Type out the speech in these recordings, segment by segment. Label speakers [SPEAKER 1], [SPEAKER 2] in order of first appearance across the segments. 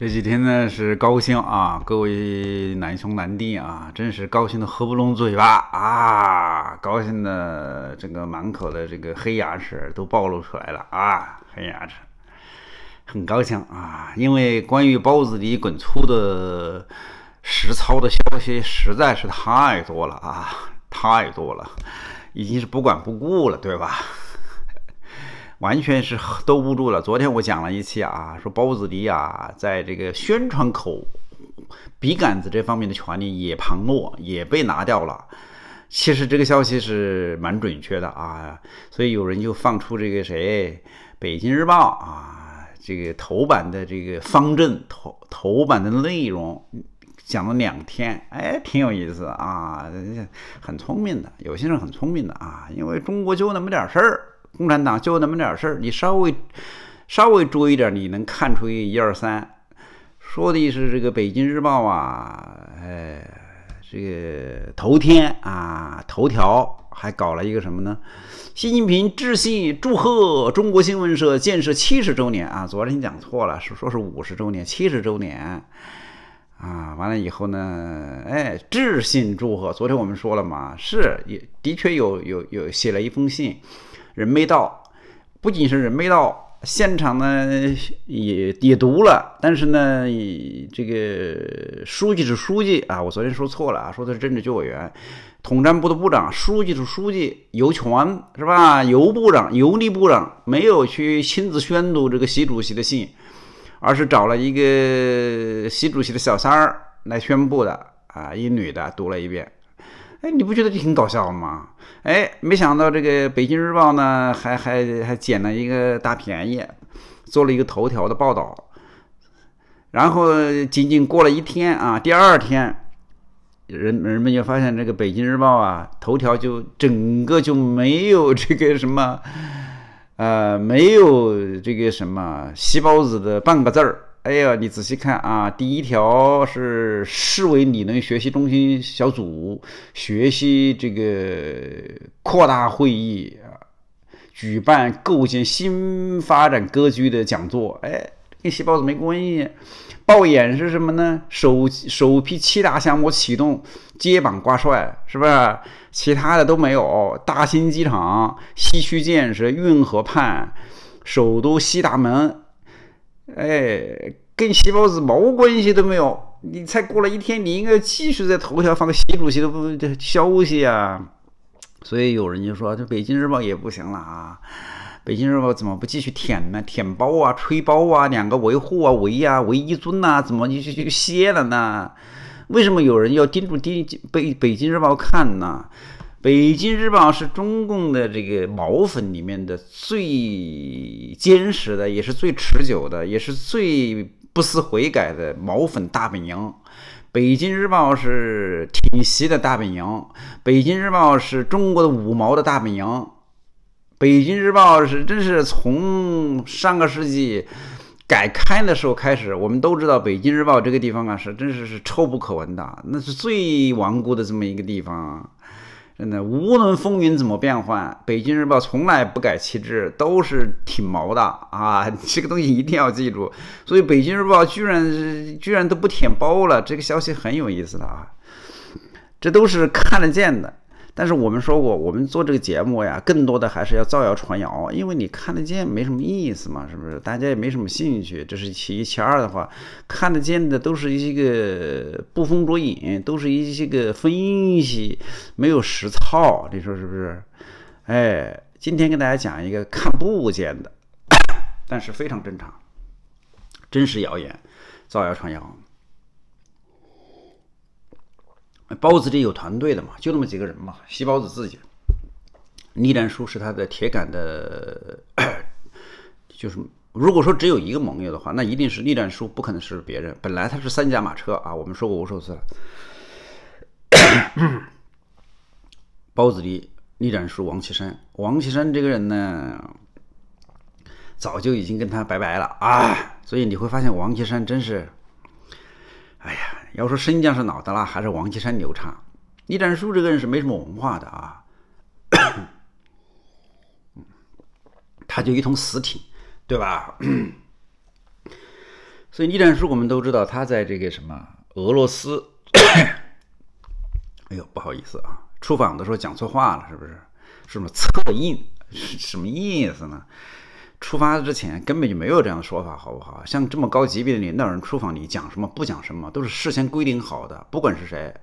[SPEAKER 1] 这几天呢是高兴啊，各位难兄难弟啊，真是高兴的合不拢嘴巴啊，高兴的这个满口的这个黑牙齿都暴露出来了啊，黑牙齿，很高兴啊，因为关于包子里滚粗的实操的消息实在是太多了啊，太多了，已经是不管不顾了，对吧？完全是兜不住了。昨天我讲了一期啊，说包子迪啊，在这个宣传口笔杆子这方面的权利也旁落，也被拿掉了。其实这个消息是蛮准确的啊，所以有人就放出这个谁，《北京日报》啊，这个头版的这个方阵头头版的内容讲了两天，哎，挺有意思啊，很聪明的，有些人很聪明的啊，因为中国就那么点事儿。共产党就那么点事儿，你稍微稍微注意点，你能看出一一二三。说的是这个《北京日报》啊，哎，这个头天啊头条还搞了一个什么呢？习近平致信祝贺中国新闻社建设七十周年啊。昨天讲错了，是说是五十周年，七十周年啊。完了以后呢，哎，致信祝贺。昨天我们说了嘛，是也的确有有有写了一封信。人没到，不仅是人没到，现场呢也也读了，但是呢，这个书记是书记啊，我昨天说错了啊，说的是政治局委员、统战部的部长，书记是书记，尤权是吧？尤部长、尤力部长没有去亲自宣读这个习主席的信，而是找了一个习主席的小三儿来宣布的啊，一女的读了一遍。哎，你不觉得这挺搞笑吗？哎，没想到这个《北京日报》呢，还还还捡了一个大便宜，做了一个头条的报道。然后仅仅过了一天啊，第二天，人人们就发现这个《北京日报》啊，头条就整个就没有这个什么，呃，没有这个什么细胞子的半个字儿。哎呀，你仔细看啊，第一条是市委理论学习中心小组学习这个扩大会议啊，举办构建新发展格局的讲座，哎，跟细胞子没关系。报眼是什么呢？首首批七大项目启动揭榜挂帅，是不是？其他的都没有，大兴机场、西区建设、运河畔、首都西大门。哎，跟习包子毛关系都没有。你才过了一天，你应该继续在头条放个习主席的不消息啊。所以有人就说，这《北京日报》也不行了啊，《北京日报》怎么不继续舔呢？舔包啊，吹包啊，两个维护啊，维啊，维一尊呐，怎么就就就歇了呢？为什么有人要盯住《盯北北京日报》看呢？北京日报是中共的这个毛粉里面的最坚实的，也是最持久的，也是最不思悔改的毛粉大本营。北京日报是挺西的大本营。北京日报是中国的五毛的大本营。北京日报是真是从上个世纪改刊的时候开始，我们都知道北京日报这个地方啊，是真是是臭不可闻的，那是最顽固的这么一个地方。真的，无论风云怎么变幻，北京日报从来不改旗帜，都是挺毛的啊！这个东西一定要记住。所以北京日报居然居然都不舔包了，这个消息很有意思的啊！这都是看得见的。但是我们说过，我们做这个节目呀，更多的还是要造谣传谣，因为你看得见没什么意思嘛，是不是？大家也没什么兴趣，这是其一其二的话，看得见的都是一些个捕风捉影，都是一些个分析，没有实操，你说是不是？哎，今天跟大家讲一个看不见的，但是非常正常，真实谣言，造谣传谣。包子里有团队的嘛，就那么几个人嘛，西包子自己。栗战书是他的铁杆的，就是如果说只有一个盟友的话，那一定是栗战书，不可能是别人。本来他是三驾马车啊，我们说过无数次了。包子里，栗战书、王岐山，王岐山这个人呢，早就已经跟他拜拜了啊，所以你会发现王岐山真是。要说生姜是老的辣，还是王岐山牛叉？栗战书这个人是没什么文化的啊，他就一通死挺，对吧？所以栗战书我们都知道，他在这个什么俄罗斯，哎呦，不好意思啊，出访的时候讲错话了，是不是？什么策印是 什么意思呢？出发之前根本就没有这样的说法，好不好？像这么高级别的领导人出访，你讲什么不讲什么，都是事先规定好的。不管是谁，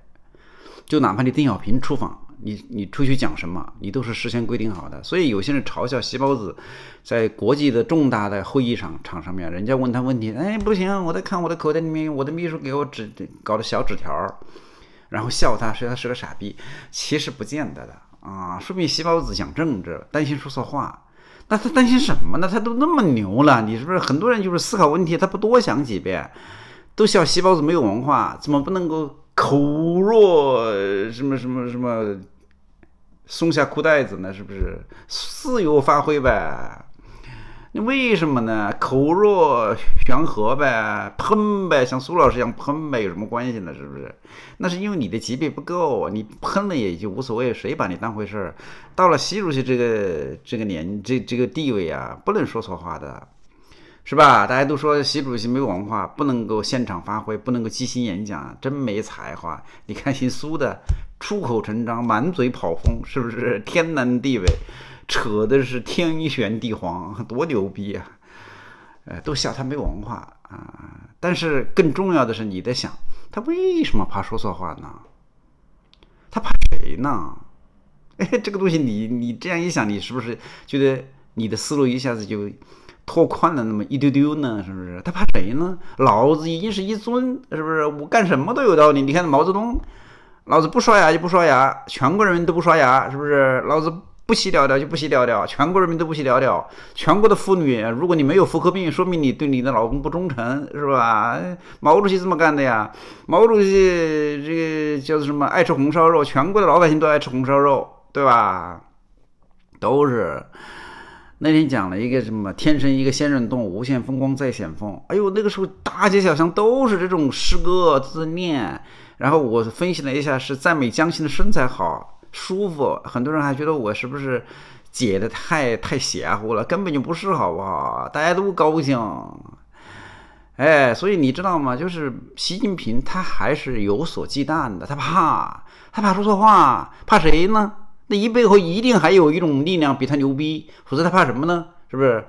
[SPEAKER 1] 就哪怕你邓小平出访，你你出去讲什么，你都是事先规定好的。所以有些人嘲笑“西包子”在国际的重大的会议上场上面，人家问他问题，哎，不行，我在看我的口袋里面，我的秘书给我纸搞的小纸条然后笑他，说他是个傻逼。其实不见得的啊，说明“西包子”讲政治，担心说错话。那他担心什么呢？他都那么牛了，你是不是很多人就是思考问题，他不多想几遍，都笑细胞子没有文化，怎么不能够口若什么什么什么松下裤带子呢？是不是自由发挥呗？为什么呢？口若悬河呗，喷呗，像苏老师一样喷呗，有什么关系呢？是不是？那是因为你的级别不够，你喷了也就无所谓，谁把你当回事儿？到了习主席这个这个年这这个地位啊，不能说错话的，是吧？大家都说习主席没文化，不能够现场发挥，不能够即兴演讲，真没才华。你看姓苏的，出口成章，满嘴跑轰，是不是天南地北？扯的是天旋地黄，多牛逼啊！呃，都笑他没文化啊。但是更重要的是，你在想他为什么怕说错话呢？他怕谁呢？哎，这个东西，你你这样一想，你是不是觉得你的思路一下子就拓宽了那么一丢丢呢？是不是？他怕谁呢？老子已经是一尊，是不是？我干什么都有道理。你看那毛泽东，老子不刷牙就不刷牙，全国人民都不刷牙，是不是？老子。不洗澡的就不洗澡的，全国人民都不洗澡的。全国的妇女，如果你没有妇科病，说明你对你的老公不忠诚，是吧？毛主席这么干的呀。毛主席这个叫什么？爱吃红烧肉，全国的老百姓都爱吃红烧肉，对吧？都是。那天讲了一个什么？天生一个仙人洞，无限风光在险峰。哎呦，那个时候大街小巷都是这种诗歌自念。然后我分析了一下，是赞美江青的身材好。舒服，很多人还觉得我是不是解的太太邪乎了，根本就不是，好不好？大家都高兴，哎，所以你知道吗？就是习近平他还是有所忌惮的，他怕，他怕说错话，怕谁呢？那一背后一定还有一种力量比他牛逼，否则他怕什么呢？是不是？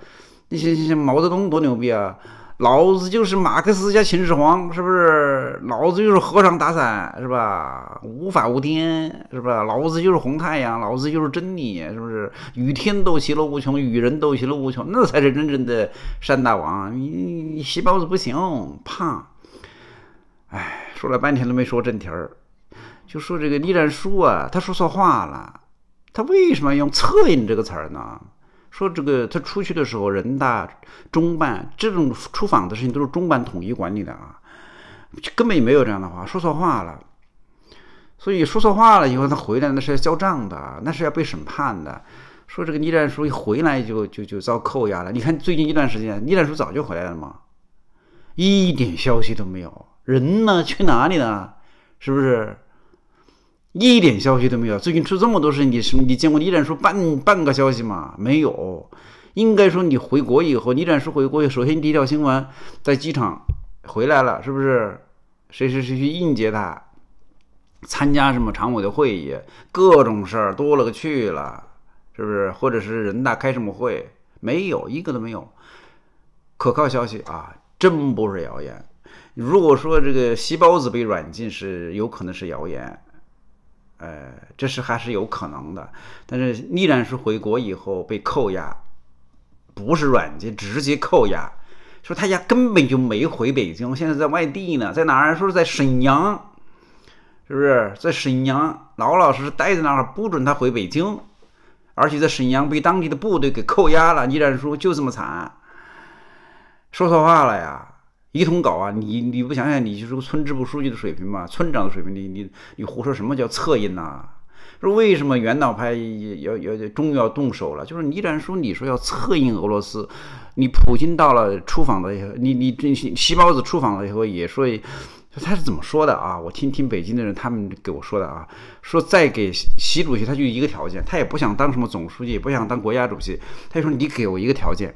[SPEAKER 1] 些像毛泽东多牛逼啊！老子就是马克思加秦始皇，是不是？老子就是和尚打伞，是吧？无法无天，是吧？老子就是红太阳，老子就是真理，是不是？与天斗其乐无穷，与人斗其乐无穷，那才是真正的山大王。你细胞子不行，怕。哎，说了半天都没说正题儿，就说这个栗战书啊，他说错话了。他为什么用“恻隐”这个词儿呢？说这个他出去的时候，人大、中办这种出访的事情都是中办统一管理的啊，根本也没有这样的话，说错话了。所以说错话了以后，他回来那是要交账的，那是要被审判的。说这个栗战书一回来就就就遭扣押了，你看最近一段时间，栗战书早就回来了嘛，一点消息都没有，人呢去哪里了？是不是？一点消息都没有。最近出这么多事，你是你见过栗战书半半个消息吗？没有。应该说，你回国以后，栗战书回国，首先第一条新闻在机场回来了，是不是？谁谁谁去应接他？参加什么常委的会议？各种事儿多了个去了，是不是？或者是人大开什么会？没有，一个都没有。可靠消息啊，真不是谣言。如果说这个席包子被软禁，是有可能是谣言。呃，这是还是有可能的，但是栗战书回国以后被扣押，不是软禁，直接扣押，说他家根本就没回北京，现在在外地呢，在哪儿？说是在沈阳，是不是？在沈阳老老实实待在那儿，不准他回北京，而且在沈阳被当地的部队给扣押了。逆战书就这么惨，说错话了呀？一通搞啊，你你不想想，你就是个村支部书记的水平嘛，村长的水平，你你你胡说什么叫策应呐？说为什么元老派要要终于要动手了？就是你既然说你说要策应俄罗斯，你普京到了出访了以后，你你这习习包子出访了以后也说，说他是怎么说的啊？我听听北京的人他们给我说的啊，说再给习主席他就一个条件，他也不想当什么总书记，不想当国家主席，他就说你给我一个条件，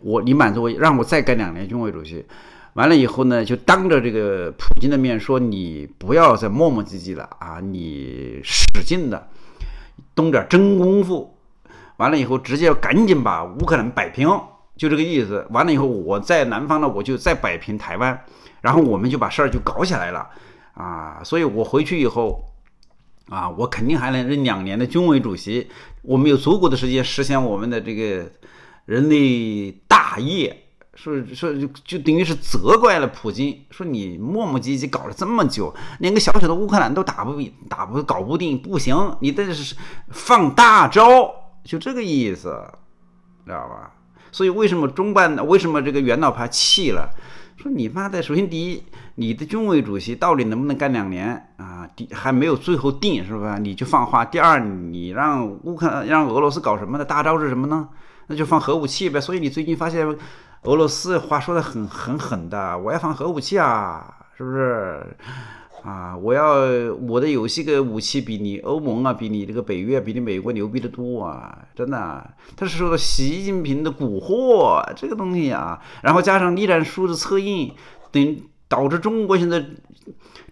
[SPEAKER 1] 我你满足我，让我再干两年军委主席。完了以后呢，就当着这个普京的面说：“你不要再磨磨唧唧了啊，你使劲的动点真功夫。完了以后，直接赶紧把乌克兰摆平，就这个意思。完了以后，我在南方呢，我就再摆平台湾，然后我们就把事儿就搞起来了啊。所以我回去以后，啊，我肯定还能任两年的军委主席，我们有足够的时间实现我们的这个人类大业。”说说就就等于是责怪了普京，说你磨磨唧唧搞了这么久，连个小小的乌克兰都打不打不搞不定，不行，你这是放大招，就这个意思，知道吧？所以为什么中办为什么这个元老派气了？说你妈的！首先第一，你的军委主席到底能不能干两年啊？第还没有最后定，是吧？你就放话。第二，你让乌克兰让俄罗斯搞什么的大招是什么呢？那就放核武器呗。所以你最近发现。俄罗斯话说的很很狠的，我要放核武器啊，是不是？啊，我要我的有些个武器比你欧盟啊，比你这个北约，比你美国牛逼的多啊，真的。他是受到习近平的蛊惑，这个东西啊，然后加上栗战书的策应等。导致中国现在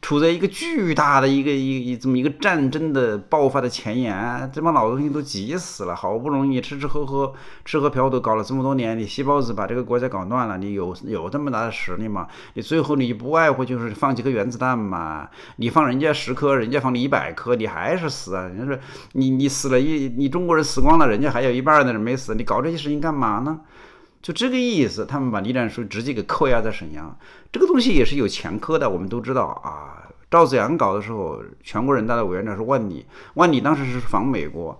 [SPEAKER 1] 处在一个巨大的一个一一这么一个战争的爆发的前沿，这帮老东西都急死了。好不容易吃吃喝喝、吃喝嫖赌搞了这么多年，你细胞子把这个国家搞乱了，你有有这么大的实力吗？你最后你不外乎就是放几个原子弹嘛？你放人家十颗，人家放你一百颗，你还是死啊？人家说你你死了一，你中国人死光了，人家还有一半的人没死，你搞这些事情干嘛呢？就这个意思，他们把李战书直接给扣押在沈阳，这个东西也是有前科的，我们都知道啊。赵子阳搞的时候，全国人大的委员长是万里，万里当时是访美国，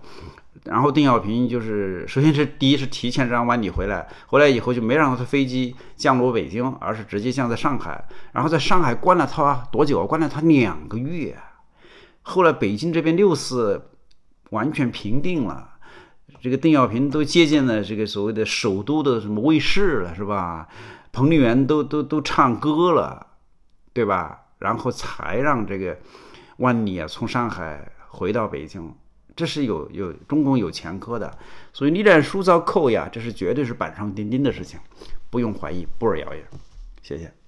[SPEAKER 1] 然后邓小平就是，首先是第一是提前让万里回来，回来以后就没让他飞机降落北京，而是直接降在上海，然后在上海关了他多久？关了他两个月，后来北京这边六四完全平定了。这个邓小平都接见了这个所谓的首都的什么卫视了，是吧？彭丽媛都都都唱歌了，对吧？然后才让这个万里啊从上海回到北京，这是有有中共有前科的，所以你战书遭扣呀，这是绝对是板上钉钉的事情，不用怀疑，不尔谣言。谢谢。